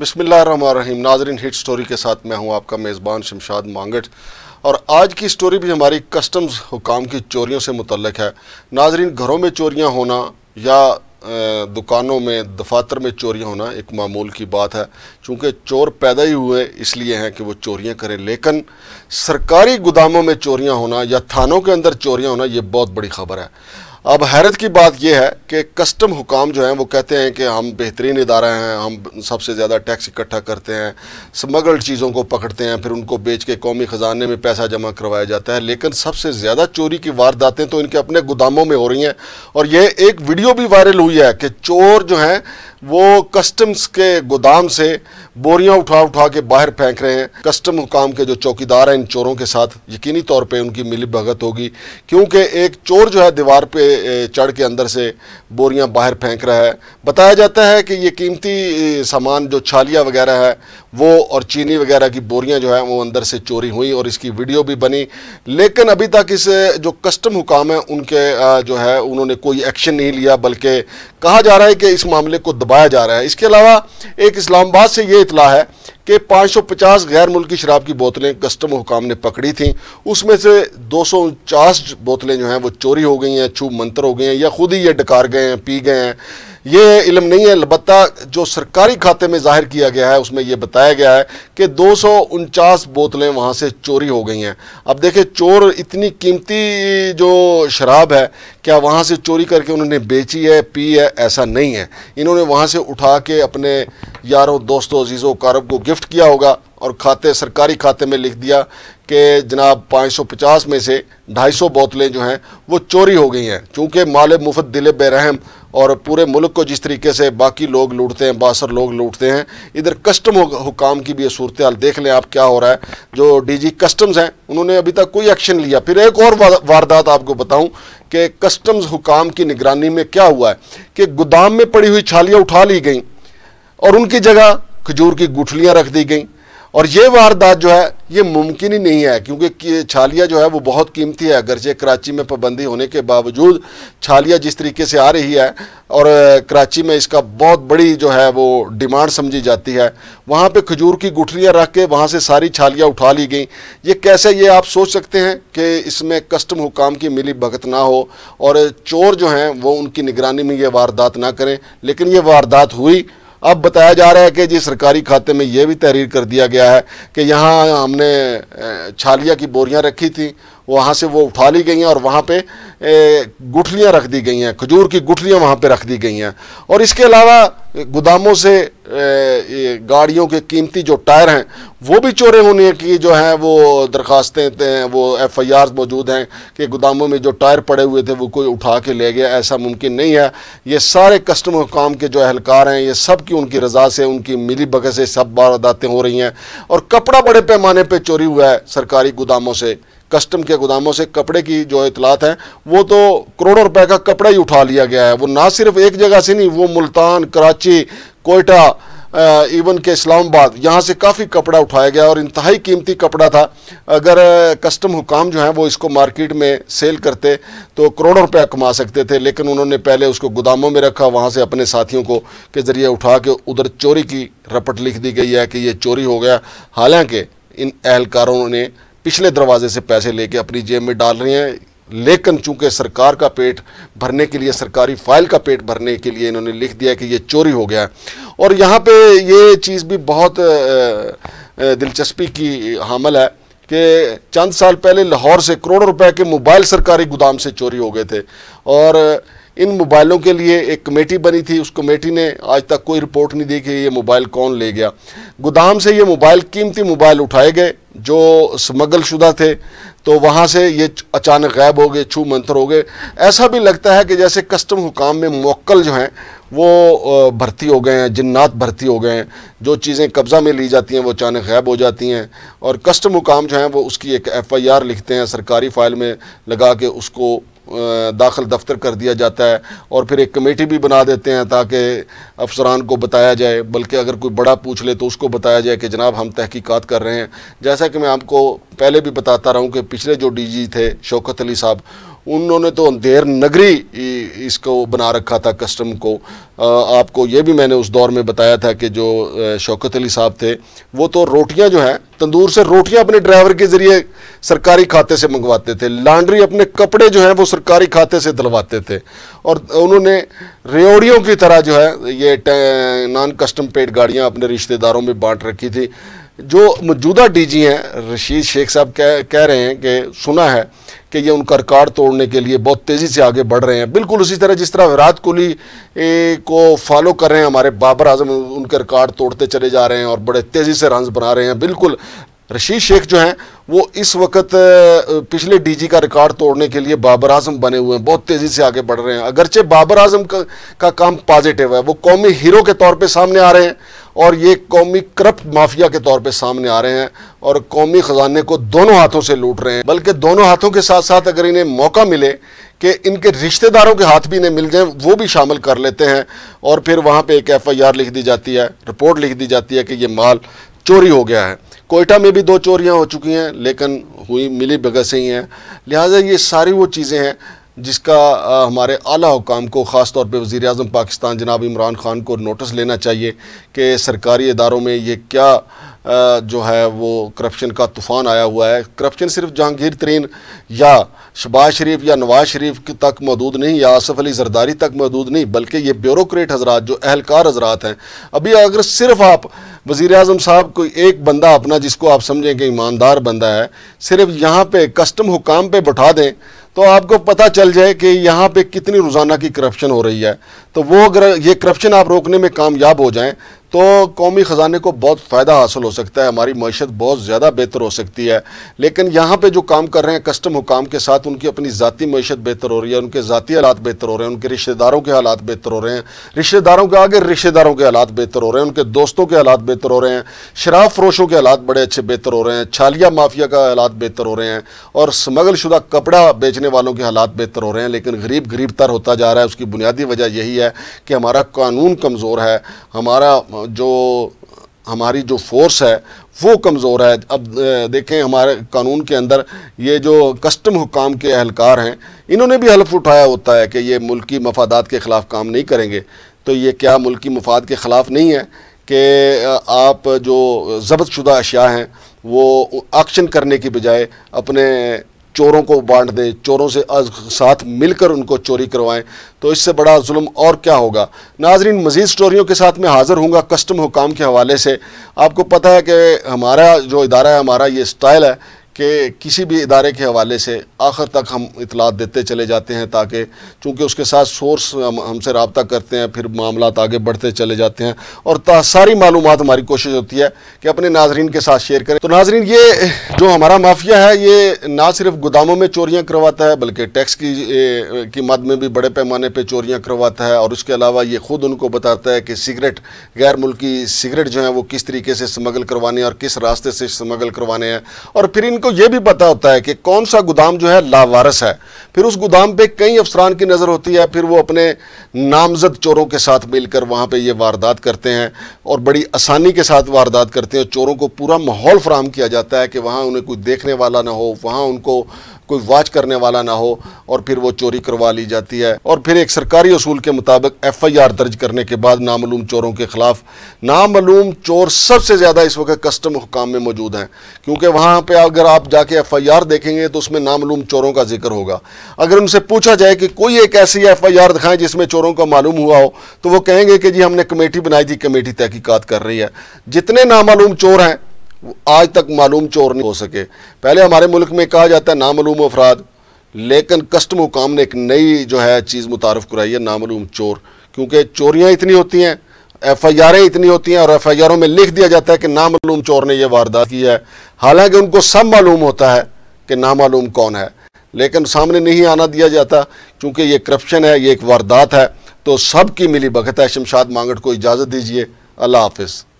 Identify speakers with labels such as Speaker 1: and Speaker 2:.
Speaker 1: बसमिल्लाम नाजरीन hit story के साथ मैं हूं आपका मेज़बान शमशाद मांगट और आज की स्टोरी भी हमारी कस्टम्स हुकाम की चोरियों से मुतलक है नाजरन घरों में चोरियां होना या दुकानों में दफातर में चोरियां होना एक मामूल की बात है चूँकि चोर पैदा ही हुए इसलिए हैं कि वो चोरियां करें लेकिन सरकारी गोदामों में चोरियाँ होना या थानों के अंदर चोरियाँ होना ये बहुत बड़ी खबर है अब हैरत की बात यह है कि कस्टम हुकाम जो हैं वो कहते हैं कि हम बेहतरीन इदारा हैं हम सबसे ज़्यादा टैक्स इकट्ठा करते हैं स्मगल्ड चीज़ों को पकड़ते हैं फिर उनको बेच के कौमी ख़जाने में पैसा जमा करवाया जाता है लेकिन सबसे ज़्यादा चोरी की वारदातें तो इनके अपने गोदामों में हो रही हैं और यह एक वीडियो भी वायरल हुई है कि चोर जो हैं वो कस्टम्स के गोदाम से बोरियाँ उठा उठा के बाहर फेंक रहे हैं कस्टम हुकाम के जो चौकीदार हैं इन चोरों के साथ यकीनी तौर पर उनकी मिली भगत होगी क्योंकि एक चोर जो है दीवार पर चढ़ के अंदर से बोरियां बाहर फेंक रहा है बताया जाता है कि ये कीमती सामान जो छालिया वगैरह है वो और चीनी वगैरह की बोरियां जो है वो अंदर से चोरी हुई और इसकी वीडियो भी बनी लेकिन अभी तक इस जो कस्टम हुकाम है उनके जो है उन्होंने कोई एक्शन नहीं लिया बल्कि कहा जा रहा है कि इस मामले को दबाया जा रहा है इसके अलावा एक इस्लामाबाद से ये इतला है कि 550 गैर मुल्की शराब की बोतलें कस्टम हुकाम ने पकड़ी थी उसमें से दो बोतलें जो हैं वो चोरी हो गई हैं छू मंत्र हो गई हैं या खुद ही ये डकार गए हैं पी गए हैं ये इलम नहीं है अलबत् जो सरकारी खाते में जाहिर किया गया है उसमें यह बताया गया है कि दो सौ उनचास बोतलें वहाँ से चोरी हो गई हैं अब देखें चोर इतनी कीमती जो शराब है क्या वहाँ से चोरी करके उन्होंने बेची है पी है ऐसा नहीं है इन्होंने वहाँ से उठा के अपने यारों दोस्तों अजीज़ों कारब को गिफ्ट किया होगा और खाते सरकारी खाते में लिख दिया कि जनाब 550 में से 250 बोतलें जो हैं वो चोरी हो गई हैं चूँकि माल मुफत दिल बेरहम और पूरे मुल्क को जिस तरीके से बाकी लोग लूटते हैं बासर लोग लूटते हैं इधर कस्टम हुकाम की भी सूरत हाल देख लें आप क्या हो रहा है जो डीजी कस्टम्स हैं उन्होंने अभी तक कोई एक्शन लिया फिर एक और वारदात आपको बताऊं कि कस्टम्स हुकाम की निगरानी में क्या हुआ है कि गोदाम में पड़ी हुई छालियाँ उठा ली गई और उनकी जगह खजूर की गुठलियाँ रख दी गई और ये वारदात जो है ये मुमकिन ही नहीं है क्योंकि छालिया जो है वो बहुत कीमती है अगरचे कराची में पाबंदी होने के बावजूद छालिया जिस तरीके से आ रही है और कराची में इसका बहुत बड़ी जो है वो डिमांड समझी जाती है वहाँ पे खजूर की गुठलियाँ रख के वहाँ से सारी छालियाँ उठा ली गई ये कैसे ये आप सोच सकते हैं कि इसमें कस्टम हुकाम की मिली भगत ना हो और चोर जो हैं वो उनकी निगरानी में ये वारदात ना करें लेकिन ये वारदात हुई अब बताया जा रहा है कि जी सरकारी खाते में ये भी तहरीर कर दिया गया है कि यहाँ हमने छालिया की बोरियाँ रखी थी वहाँ से वो उठा ली गई हैं और वहाँ पे गुठलियाँ रख दी गई हैं खजूर की गुठलियाँ वहाँ पे रख दी गई हैं और इसके अलावा गोदामों से गाड़ियों के कीमती जो टायर हैं वो भी चोरे होने की जो हैं वो दरख्वास्तें वो एफ आई आर मौजूद हैं कि गोदामों में जो टायर पड़े हुए थे वो कोई उठा के ले गया ऐसा मुमकिन नहीं है ये सारे कस्टम हुकाम के जो अहलकार हैं ये सब की उनकी रजा से उनकी मिली भगत से सब वारदातें हो रही हैं और कपड़ा बड़े पैमाने पर चोरी हुआ है सरकारी गोदामों से कस्टम के गोदामों से कपड़े की जो इतलात है वो तो करोड़ों रुपए का कपड़ा ही उठा लिया गया है वो ना सिर्फ एक जगह से नहीं वो मुल्तान कराची कोयटा इवन के इस्लामाबाद यहाँ से काफ़ी कपड़ा उठाया गया और इंतहाई कीमती कपड़ा था अगर कस्टम हुकाम जो हैं वो इसको मार्केट में सेल करते तो करोड़ों रुपया कमा सकते थे लेकिन उन्होंने पहले उसको गोदामों में रखा वहाँ से अपने साथियों को के ज़रिए उठा के उधर चोरी की रपट लिख दी गई है कि ये चोरी हो गया हालांकि इन एहलकारों ने पिछले दरवाजे से पैसे लेके अपनी जेब में डाल रहे हैं लेकिन चूंकि सरकार का पेट भरने के लिए सरकारी फाइल का पेट भरने के लिए इन्होंने लिख दिया कि ये चोरी हो गया और यहाँ पे ये चीज़ भी बहुत दिलचस्पी की हामल है कि चंद साल पहले लाहौर से करोड़ों रुपए के मोबाइल सरकारी गोदाम से चोरी हो गए थे और इन मोबाइलों के लिए एक कमेटी बनी थी उस कमेटी ने आज तक कोई रिपोर्ट नहीं दी कि ये मोबाइल कौन ले गया गोदाम से ये मोबाइल कीमती मोबाइल उठाए गए जो स्मगल शुदा थे तो वहाँ से ये अचानक गायब हो गए छू मंत्र हो गए ऐसा भी लगता है कि जैसे कस्टम हुकाम में मक्ल जो हैं वो भर्ती हो गए हैं जन्नात भर्ती हो गए हैं जो चीज़ें कब्ज़ा में ली जाती हैं वो अचानक गायब हो जाती हैं और कस्टम हुकाम जो हैं वो उसकी एक एफ़ आई आर लिखते हैं सरकारी फ़ाइल में लगा के उसको दाखिल दफ्तर कर दिया जाता है और फिर एक कमेटी भी बना देते हैं ताकि अफसरान को बताया जाए बल्कि अगर कोई बड़ा पूछ ले तो उसको बताया जाए कि जनाब हम तहकीकात कर रहे हैं जैसा कि मैं आपको पहले भी बताता रहा हूँ कि पिछले जो डीजी थे शौकत अली साहब उन्होंने तो अंधेर नगरी इसको बना रखा था कस्टम को आपको ये भी मैंने उस दौर में बताया था कि जो शौकत अली साहब थे वो तो रोटियां जो हैं तंदूर से रोटियां अपने ड्राइवर के ज़रिए सरकारी खाते से मंगवाते थे लॉन्ड्री अपने कपड़े जो हैं वो सरकारी खाते से दलवाते थे और उन्होंने रेवड़ियों की तरह जो है ये नॉन कस्टम पेड गाड़ियाँ अपने रिश्तेदारों में बांट रखी थी जो मौजूदा डीजी हैं रशीद शेख साहब कह कह रहे हैं कि सुना है कि ये उनका रिकॉर्ड तोड़ने के लिए बहुत तेज़ी से आगे बढ़ रहे हैं बिल्कुल उसी तरह जिस तरह विराट कोहली को फॉलो कर रहे हैं हमारे बाबर आजम उनके रिकॉर्ड तोड़ते चले जा रहे हैं और बड़े तेज़ी से रन बना रहे हैं बिल्कुल रशीद शेख जो हैं वो इस वक्त पिछले डीजी का रिकॉर्ड तोड़ने के लिए बाबर आजम बने हुए हैं बहुत तेज़ी से आगे बढ़ रहे हैं अगरचे बाबर आजम का, का काम पॉजिटिव है वो कौमी हीरो के तौर पे सामने आ रहे हैं और ये कौमी करप्ट माफिया के तौर पे सामने आ रहे हैं और कौमी ख़जाने को दोनों हाथों से लूट रहे हैं बल्कि दोनों हाथों के साथ साथ अगर इन्हें मौका मिले कि इनके रिश्तेदारों के हाथ भी इन्हें मिल जाएं वो भी शामिल कर लेते हैं और फिर वहाँ पर एक एफ़ आई आर लिख दी जाती है रिपोर्ट लिख दी जाती है कि ये माल चोरी हो गया है कोयटा में भी दो चोरियाँ हो चुकी हैं लेकिन हुई मिली भगत से ही हैं लिहाजा ये सारी वो चीज़ें हैं जिसका आ, हमारे अला हुकाम को ख़ास तौर पर वज़ी अजम पाकिस्तान जनाब इमरान ख़ान को नोटिस लेना चाहिए कि सरकारी इदारों में ये क्या आ, जो है वो करप्शन का तूफ़ान आया हुआ है करप्शन सिर्फ जहांगीर तरीन या शबाज शरीफ या नवाज शरीफ तक मौदूद नहीं या आसफ़ अली जरदारी तक महदूद नहीं बल्कि ये ब्यूरोट हजरात जो अहलकार हजरात हैं अभी अगर सिर्फ आप वज़ी अजम साहब कोई एक बंदा अपना जिसको आप समझें कि ईमानदार बंदा है सिर्फ यहाँ पे कस्टम हुकाम पे बैठा दें तो आपको पता चल जाए कि यहाँ पे कितनी रोज़ाना की करप्शन हो रही है तो वो अगर ये करप्शन आप रोकने में कामयाब हो जाएँ तो कौमी ख़जाने को बहुत फ़ायदा हासिल हो सकता है हमारी मीशत बहुत ज़्यादा बेहतर हो सकती है लेकिन यहाँ पर जो काम कर रहे हैं कस्टम हुकाम के साथ उनकी अपनी ज़ाती मीशत बेहतर हो रही है उनके ज़ाती हालात बेहतर हो रहे हैं उनके रिश्तेदारों के हालात बेहतर हो रहे हैं रिश्तेदारों के आगे रिश्तेदारों के हालात बेहतर हो रहे हैं उनके दोस्तों के हालात बेहतर हो रहे हैं शराब फरोशों के हालात बड़े अच्छे बेहतर हो रहे हैं छालिया माफिया का हालात बेहतर हो रहे हैं और स्मगल शुदा कपड़ा बेचने वालों के हालात बेहतर हो रहे हैं लेकिन गरीब गरीब तर होता जा रहा है उसकी बुनियादी वजह यही है कि हमारा कानून कमज़ोर है हमारा जो हमारी जो फोर्स है वो कमज़ोर है अब देखें हमारे कानून के अंदर ये जो कस्टम हुकाम के अहलकार हैं इन्होंने भी हल्फ उठाया होता है कि ये मुल्की मफादात के ख़िलाफ़ काम नहीं करेंगे तो ये क्या मुल्की मफाद के ख़िलाफ़ नहीं है कि आप जो शुदा अशिया हैं वो एक्शन करने की बजाय अपने चोरों को बांट दें चोरों से साथ मिलकर उनको चोरी करवाएं तो इससे बड़ा जुल्म और क्या होगा नाजरीन मज़ीद स्टोरियों के साथ मैं हाज़िर हूँ कस्टम हुकाम के हवाले से आपको पता है कि हमारा जो इदारा है हमारा ये स्टाइल है कि किसी भी इदारे के हवाले से आखिर तक हम इतलात देते चले जाते हैं ताकि चूँकि उसके साथ सोर्स हम हमसे रबता करते हैं फिर मामला आगे बढ़ते चले जाते हैं और सारी मालूम हमारी कोशिश होती है कि अपने नाजरन के साथ शेयर करें तो नाजरन ये जो हमारा माफिया है ये ना सिर्फ गोदामों में चोरियाँ करवाता है बल्कि टैक्स की ए, की मद में भी बड़े पैमाने पर चोरियाँ करवाता है और उसके अलावा ये ख़ुद उनको बताता है कि सिगरेट गैर मुल्की सिगरेट जो है वो किस तरीके से स्मगल करवाने और किस रास्ते से स्मगल करवाने हैं और फिर इन को यह भी पता होता है कि कौन सा गोदाम जो है लावारस है फिर उस गोदाम पे कई अफसरान की नज़र होती है फिर वो अपने नामजद चोरों के साथ मिलकर वहाँ पे ये वारदात करते हैं और बड़ी आसानी के साथ वारदात करते हैं चोरों को पूरा माहौल फ्राहम किया जाता है कि वहाँ उन्हें कोई देखने वाला ना हो वहाँ उनको कोई वाच करने वाला ना हो और फिर वो चोरी करवा ली जाती है और फिर एक सरकारी असूल के मुताबिक एफ आई आर दर्ज करने के बाद नामूम चोरों के ख़िलाफ़ नामूम चोर सबसे ज़्यादा इस वक्त कस्टम हुकाम में मौजूद हैं क्योंकि वहाँ पर अगर आप जाके एफ आई आर देखेंगे तो उसमें नामूम चोरों का जिक्र होगा अगर उनसे पूछा जाए कि कोई एक ऐसी एफ आई आर दिखाएं जिसमें चोरों का मालूम हुआ हो तो वो कहेंगे कि जी हमने कमेटी बनाई थी कमेटी तहकीकत कर रही है जितने नामालूम चोर हैं आज तक मालूम चोर नहीं हो सके पहले हमारे मुल्क में कहा जाता है नामूम अफराद लेकिन कस्टम हुकाम ने एक नई जो है चीज़ मुतारफ़ कराई है नामूम चोर क्योंकि चोरियाँ इतनी होती हैं एफ़ आई आरें इतनी होती हैं और एफ़ आई आरों में लिख दिया जाता है कि नामूम चोर ने यह वारदात की है हालांकि उनको सब मालूम होता है कि नामालूम कौन है लेकिन सामने नहीं आना दिया जाता क्योंकि ये करप्शन है ये एक वारदात है तो सब की मिली भगत है शमशाद मांगट को इजाज़त दीजिए अल्लाह हाफिज़